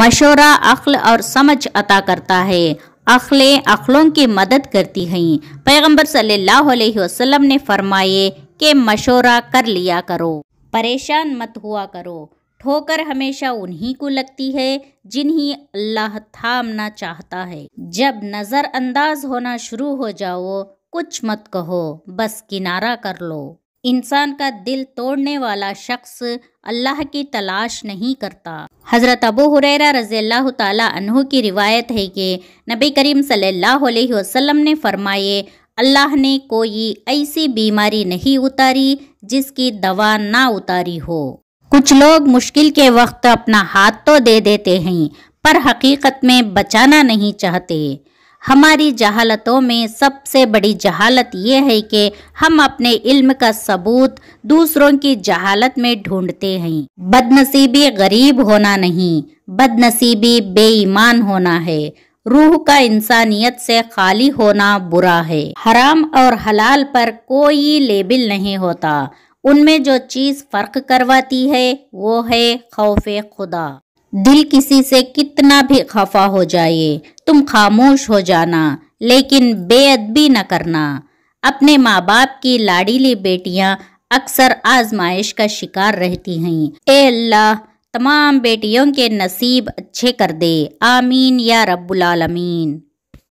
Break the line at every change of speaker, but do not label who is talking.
मशोरा अखल और समझ अता करता है अखलें अखलों की मदद करती हैं पैगंबर सल्लल्लाहु अलैहि वसल्लम ने फरमाए कि मशोरा कर लिया करो परेशान मत हुआ करो ठोकर हमेशा उन्हीं को लगती है जिन्हें अल्लाह थामना चाहता है जब नज़रअंदाज होना शुरू हो जाओ कुछ मत कहो बस किनारा कर लो इंसान का दिल तोड़ने वाला शख्स अल्लाह की तलाश नहीं करता हज़रत अबू हुरैरा रज़ी अल्लाह तह की रिवायत है कि नबी करीम सल्लल्लाहु अलैहि वसल्लम ने फरमाए अल्लाह ने कोई ऐसी बीमारी नहीं उतारी जिसकी दवा ना उतारी हो कुछ लोग मुश्किल के वक्त अपना हाथ तो दे देते हैं पर हकीकत में बचाना नहीं चाहते हमारी जहालतों में सबसे बड़ी जहालत यह है कि हम अपने इल्म का सबूत दूसरों की जहालत में ढूंढते हैं बदनसीबी गरीब होना नहीं बदनसीबी बेईमान होना है रूह का इंसानियत से खाली होना बुरा है हराम और हलाल पर कोई लेबल नहीं होता उनमें जो चीज़ फ़र्क करवाती है वो है खौफ खुदा दिल किसी से कितना भी खफा हो जाए तुम खामोश हो जाना लेकिन बेअदबी न करना अपने माँ बाप की लाडीली बेटियाँ अक्सर आजमाइश का शिकार रहती हैं ए अल्लाह तमाम बेटियों के नसीब अच्छे कर दे आमीन या रब्बुल आलमीन